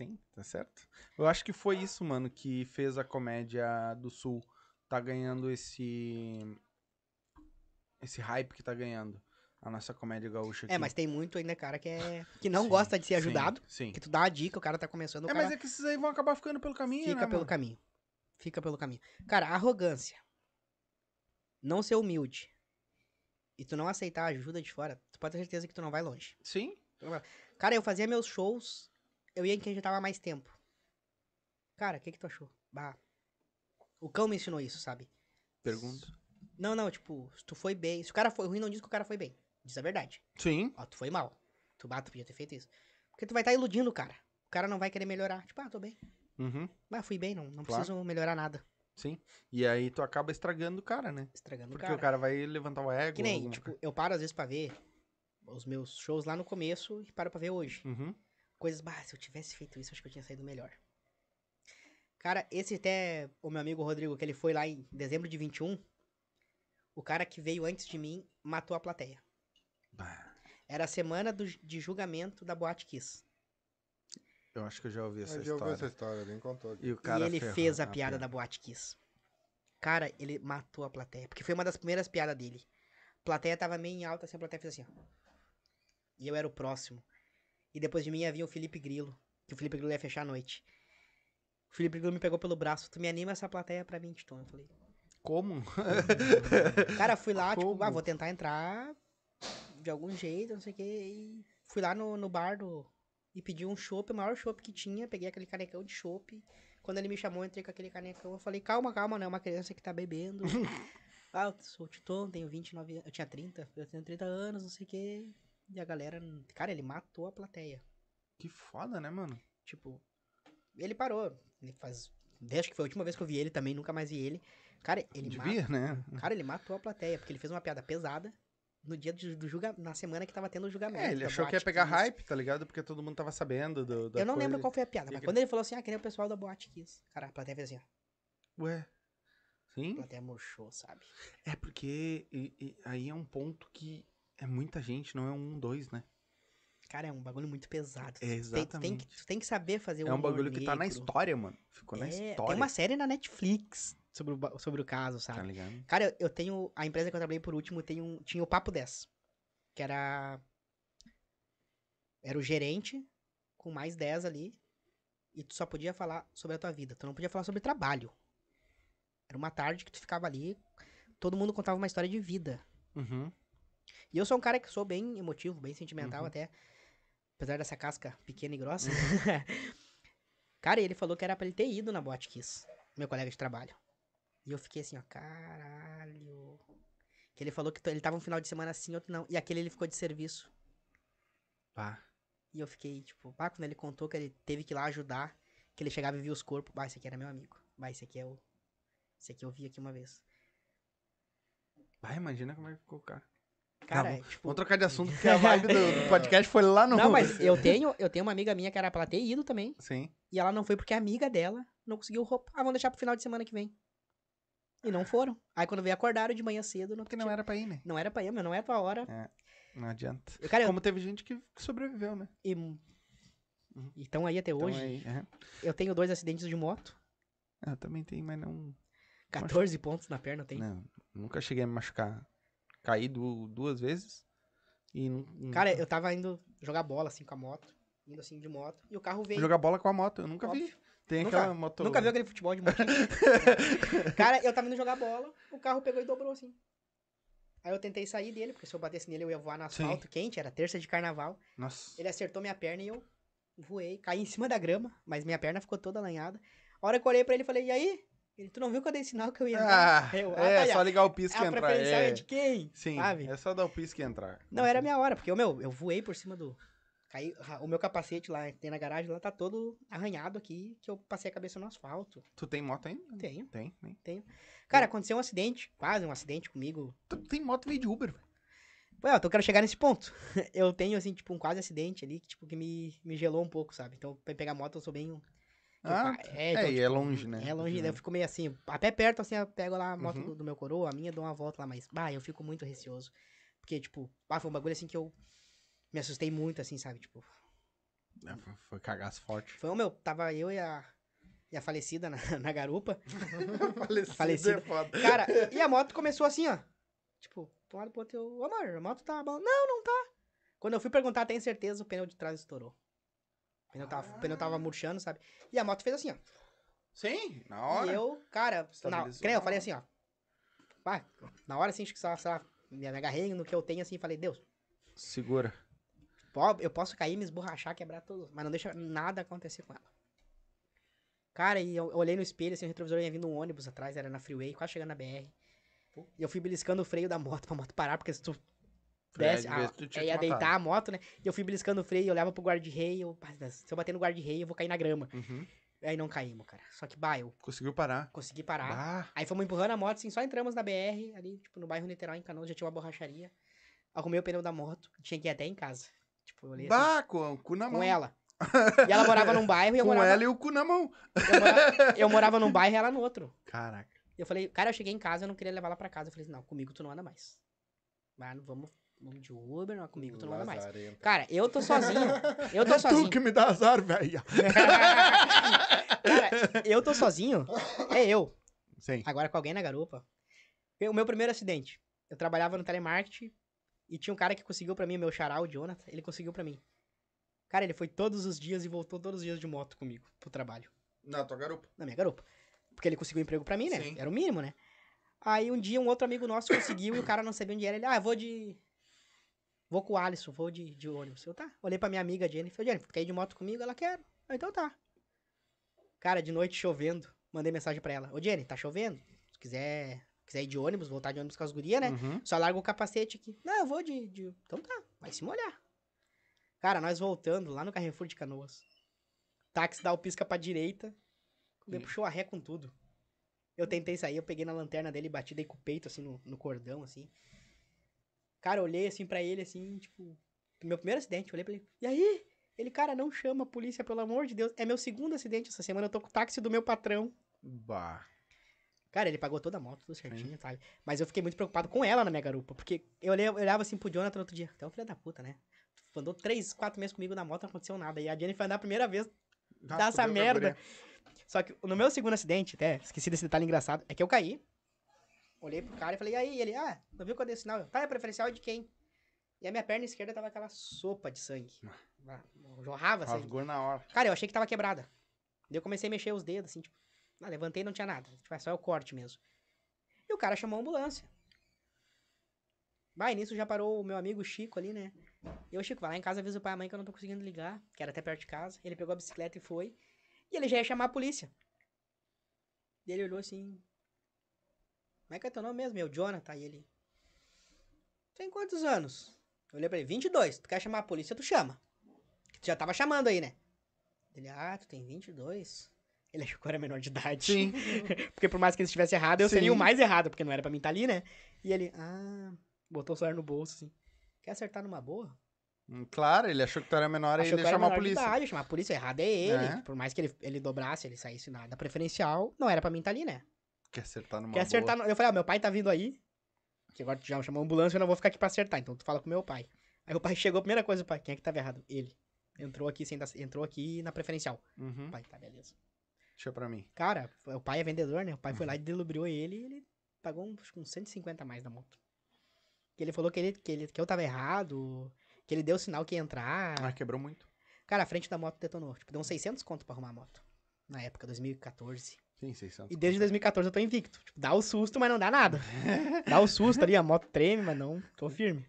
tem, tá certo? Eu acho que foi isso, mano, que fez a comédia do Sul tá ganhando esse esse hype que tá ganhando a nossa comédia gaúcha é, aqui. É, mas tem muito ainda, cara, que é que não sim, gosta de ser ajudado. Sim, sim, Que tu dá a dica, o cara tá começando. É, mas é que esses aí vão acabar ficando pelo caminho, Fica né, pelo mano? caminho. Fica pelo caminho. Cara, arrogância. Não ser humilde. E tu não aceitar a ajuda de fora, tu pode ter certeza que tu não vai longe. Sim. Cara, eu fazia meus shows eu ia em quem já tava mais tempo. Cara, o que que tu achou? Bah. O cão me ensinou isso, sabe? Pergunta. Não, não, tipo, se tu foi bem. Se o cara foi ruim, não diz que o cara foi bem. Diz a verdade. Sim. Ó, tu foi mal. Tu bata, podia ter feito isso. Porque tu vai estar tá iludindo o cara. O cara não vai querer melhorar. Tipo, ah, tô bem. Uhum. Mas fui bem, não, não claro. preciso melhorar nada. Sim. E aí tu acaba estragando o cara, né? Estragando Porque o cara. Porque o cara vai levantar o ego. Que nem, tipo, eu paro às vezes pra ver os meus shows lá no começo e paro pra ver hoje. Uhum coisas, bah, se eu tivesse feito isso, acho que eu tinha saído melhor. Cara, esse até o meu amigo Rodrigo, que ele foi lá em dezembro de 21, o cara que veio antes de mim matou a plateia. Bah. Era a semana do, de julgamento da Boate Kiss. Eu acho que eu já ouvi essa eu já ouvi história. essa história, nem contou. E, o cara e ele fez a, a piada, piada da Boate Kiss. Cara, ele matou a plateia, porque foi uma das primeiras piadas dele. A plateia tava meio em alta, assim, a plateia fez assim, ó. E eu era o próximo. E depois de mim ia vir o Felipe Grilo, que o Felipe Grilo ia fechar a noite. O Felipe Grilo me pegou pelo braço, tu me anima essa plateia pra mim, Titon. Eu falei... Como? Cara, fui lá, Como? tipo, ah, vou tentar entrar de algum jeito, não sei o quê. E fui lá no, no bar do... E pedi um chope, o maior chope que tinha. Peguei aquele canecão de chope. Quando ele me chamou, eu entrei com aquele canecão. Eu falei, calma, calma, não é uma criança que tá bebendo. ah, eu sou o Titon, tenho 29 anos. Eu tinha 30, eu tenho 30 anos, não sei o quê. E a galera. Cara, ele matou a plateia. Que foda, né, mano? Tipo, ele parou. Ele faz. Desde que foi a última vez que eu vi ele também, nunca mais vi ele. Cara, ele Devia, matou, né? Cara, ele matou a plateia, porque ele fez uma piada pesada no dia do, do julga, na semana que tava tendo o julgamento. É, ele então, achou que ia pegar hype, tá ligado? Porque todo mundo tava sabendo do, da Eu não coisa. lembro qual foi a piada, mas quando ele falou assim, ah, que nem o pessoal da boate quis. Cara, a plateia fez assim, ó. Ué. Sim? A plateia murchou, sabe? É, porque e, e, aí é um ponto que é muita gente, não é um, dois, né? Cara, é um bagulho muito pesado. É, exatamente. Tem, tem, que, tem que saber fazer o É um bagulho negro. que tá na história, mano. Ficou é, na história. Tem uma série na Netflix sobre o, sobre o caso, sabe? Tá ligado? Cara, eu, eu tenho... A empresa que eu trabalhei por último tem um, tinha o Papo 10. Que era... Era o gerente com mais 10 ali. E tu só podia falar sobre a tua vida. Tu não podia falar sobre trabalho. Era uma tarde que tu ficava ali. Todo mundo contava uma história de vida. Uhum. E eu sou um cara que sou bem emotivo, bem sentimental uhum. até. Apesar dessa casca pequena e grossa. Uhum. cara, ele falou que era pra ele ter ido na Botkiss, meu colega de trabalho. E eu fiquei assim, ó, caralho. Que ele falou que ele tava um final de semana assim, outro não. E aquele ele ficou de serviço. Pá. E eu fiquei, tipo, pá, quando ele contou que ele teve que ir lá ajudar, que ele chegava e via os corpos. Bah, esse aqui era meu amigo. Bah, esse aqui é o. Esse aqui eu vi aqui uma vez. vai imagina como é que ficou o cara. Cara, não, tipo... Vamos trocar de assunto, porque a vibe do, do podcast foi lá no... Não, mas eu tenho, eu tenho uma amiga minha que era pra ter ido também. Sim. E ela não foi porque a amiga dela não conseguiu roupa. Ah, vamos deixar pro final de semana que vem. E não foram. Aí quando veio acordaram de manhã cedo... Não porque tinha... não era pra ir, né? Não era pra ir, meu. Não é tua hora. É, não adianta. Eu, cara, Como eu... teve gente que sobreviveu, né? E... Uhum. estão Então aí até hoje. Aí, é. Eu tenho dois acidentes de moto. Ah, eu também tenho, mas não... 14 machu... pontos na perna tem. Não, nunca cheguei a me machucar caí duas vezes. E não, Cara, eu tava indo jogar bola assim com a moto. Indo assim de moto. E o carro veio. Jogar bola com a moto, eu nunca Óbvio. vi. Tem nunca, aquela moto. Nunca vi aquele futebol de moto. Cara, eu tava indo jogar bola, o carro pegou e dobrou assim. Aí eu tentei sair dele, porque se eu batesse nele eu ia voar no asfalto Sim. quente, era terça de carnaval. Nossa. Ele acertou minha perna e eu voei, caí em cima da grama, mas minha perna ficou toda alanhada. A hora que eu olhei pra ele, falei, e aí? Ele, tu não viu que eu dei sinal que eu ia ah, entrar? Ah, eu, é, só ligar o pisca ah, e entrar. é. é de quem? Sim, sabe? é só dar o pisca e entrar. Não, era a minha hora, porque, eu, meu, eu voei por cima do... Caiu, o meu capacete lá, tem na garagem, lá tá todo arranhado aqui, que eu passei a cabeça no asfalto. Tu tem moto ainda? Tenho. Tem, tem. Né? Tenho. Cara, aconteceu um acidente, quase um acidente comigo. Tu tem moto meio de Uber, velho. Ué, eu quero chegar nesse ponto. Eu tenho, assim, tipo, um quase acidente ali, que, tipo, que me, me gelou um pouco, sabe? Então, pra pegar moto, eu sou bem ah, eu, é, então, é, é tipo, é longe, né? É longe, né? Eu uhum. fico meio assim, até perto, assim, eu pego lá a moto uhum. do, do, meu coroa, a minha, dou uma volta lá, mas, bah, eu fico muito receoso. Porque, tipo, bah, foi um bagulho assim que eu me assustei muito, assim, sabe? Tipo. É, foi, foi cagaço forte. Foi o meu, tava eu e a, e a falecida na, na garupa. falecida, falecida. É foda. Cara, e a moto começou assim, ó. Tipo, pra um lado pro outro, eu, ô, amor, a moto tá. Não, não tá. Quando eu fui perguntar, tenho certeza, o pneu de trás estourou. O pneu, tava, ah. o pneu tava murchando, sabe? E a moto fez assim, ó. Sim, na hora. E eu, cara, na, creio, eu falei assim, ó. Pá, na hora assim, acho que só, sei lá, me, agarrei no que eu tenho assim falei, Deus. Segura. Eu posso cair, me esborrachar, quebrar tudo, mas não deixa nada acontecer com ela. Cara, e eu, eu olhei no espelho, assim, o retrovisor ia vindo um ônibus atrás, era na freeway, quase chegando na BR. E eu fui beliscando o freio da moto pra moto parar, porque se tu desce, a, é, ia deitar a moto, né? E eu fui beliscando o freio, eu olhava pro guarda-reio, se eu bater no guarda-reio, eu vou cair na grama. Uhum. Aí não caímos, cara. Só que, bah, eu... Conseguiu parar. Consegui parar. Bah. Aí fomos empurrando a moto, assim, só entramos na BR, ali, tipo, no bairro Niterói, em Canoas, já tinha uma borracharia. Arrumei o pneu da moto, tinha que ir até em casa. Tipo, eu olhei assim, bah, assim, com, cu na com mão. Com ela. E ela morava num bairro e eu com morava... Com ela e o cu na mão. Eu morava, eu morava num bairro e ela no outro. Caraca. Eu falei, cara, eu cheguei em casa, eu não queria levar ela pra casa. Eu falei, assim, não, comigo tu não anda mais. Mas vamos Vamos de Uber, não é comigo, tu não anda mais. Cara, eu tô sozinho. Eu tô é sozinho. tu que me dá azar, velho. Cara, eu tô sozinho. É eu. Sim. Agora com alguém na garupa. O meu primeiro acidente. Eu trabalhava no telemarketing e tinha um cara que conseguiu para mim, meu xará, o Jonathan, ele conseguiu para mim. Cara, ele foi todos os dias e voltou todos os dias de moto comigo pro trabalho. Na tua garupa? Na minha garupa. Porque ele conseguiu um emprego para mim, né? Sim. Era o mínimo, né? Aí um dia um outro amigo nosso conseguiu e o cara não sabia onde era. Ele, ah, eu vou de Vou com o Alisson, vou de, de ônibus. Eu tá. Olhei pra minha amiga Jennifer. Falei, Jennifer, quer ir de moto comigo? Ela quer. Eu, então tá. Cara, de noite chovendo. Mandei mensagem pra ela. Ô, Jenny, tá chovendo? Se quiser, quiser ir de ônibus, voltar de ônibus com as gurias, né? Uhum. Só larga o capacete aqui. Não, eu vou de, de. Então tá, vai se molhar. Cara, nós voltando lá no Carrefour de Canoas. Táxi dá o pisca pra direita. Me puxou a ré com tudo. Eu tentei sair, eu peguei na lanterna dele, bati, dei com o peito, assim, no, no cordão, assim. Cara, eu olhei assim para ele, assim, tipo. Meu primeiro acidente, eu olhei pra ele. E aí? Ele, cara, não chama a polícia, pelo amor de Deus. É meu segundo acidente essa semana, eu tô com o táxi do meu patrão. Bah. Cara, ele pagou toda a moto, tudo certinho, sabe? Mas eu fiquei muito preocupado com ela na minha garupa, porque eu olhava, eu olhava assim pro Jonathan outro dia. Até o filho da puta, né? Andou três, quatro meses comigo na moto, não aconteceu nada. E a Jenny foi andar a primeira vez ah, dessa merda. Só que no meu segundo acidente, até, esqueci desse detalhe engraçado, é que eu caí, Olhei pro cara e falei, e aí? E ele, ah, não viu que eu dei sinal? tá, é preferencial de quem? E a minha perna esquerda tava aquela sopa de sangue. Ah, ah, jorrava sangue. Rasgou na hora. Cara, eu achei que tava quebrada. Daí eu comecei a mexer os dedos, assim, tipo, ah, levantei e não tinha nada. Tipo, é só o corte mesmo. E o cara chamou a ambulância. Vai, nisso já parou o meu amigo Chico ali, né? E eu, Chico, vai lá em casa, avisa o pai e a mãe que eu não tô conseguindo ligar, que era até perto de casa. Ele pegou a bicicleta e foi. E ele já ia chamar a polícia. E ele olhou assim, como é que é teu nome mesmo? Meu é Jonathan. E ele. Tem quantos anos? Eu olhei pra ele, 22. Tu quer chamar a polícia, tu chama. Tu já tava chamando aí, né? Ele, ah, tu tem 22? Ele achou que eu era menor de idade. Sim. porque por mais que ele estivesse errado, eu Sim. seria o mais errado, porque não era pra mim estar tá ali, né? E ele, ah, botou o celular no bolso, assim. Quer acertar numa boa? Hum, claro, ele achou que tu era menor e ele ia chamar a polícia. Idade, chamar a polícia, errado é ele. É. Por mais que ele, ele dobrasse, ele saísse nada. preferencial, não era pra mim estar tá ali, né? Quer acertar numa Quer acertar. No... Eu falei, ah, meu pai tá vindo aí. Que agora tu já chamou a ambulância, eu não vou ficar aqui pra acertar. Então tu fala com meu pai. Aí o pai chegou, primeira coisa, pai, quem é que tava errado? Ele. Entrou aqui sem dar... entrou aqui na preferencial. Uhum. Pai, tá, beleza. Deixa pra mim. Cara, o pai é vendedor, né? O pai foi lá e delubriou ele e ele pagou uns, uns 150 a mais da moto. Que ele falou que, ele, que, ele, que eu tava errado, que ele deu sinal que ia entrar. Ah, quebrou muito. Cara, a frente da moto detonou. Tipo, deu uns 600 conto pra arrumar a moto. Na época, 2014. Sim, E desde 2014 eu tô invicto. Tipo, dá o susto, mas não dá nada. dá o susto ali, a moto treme, mas não, tô firme.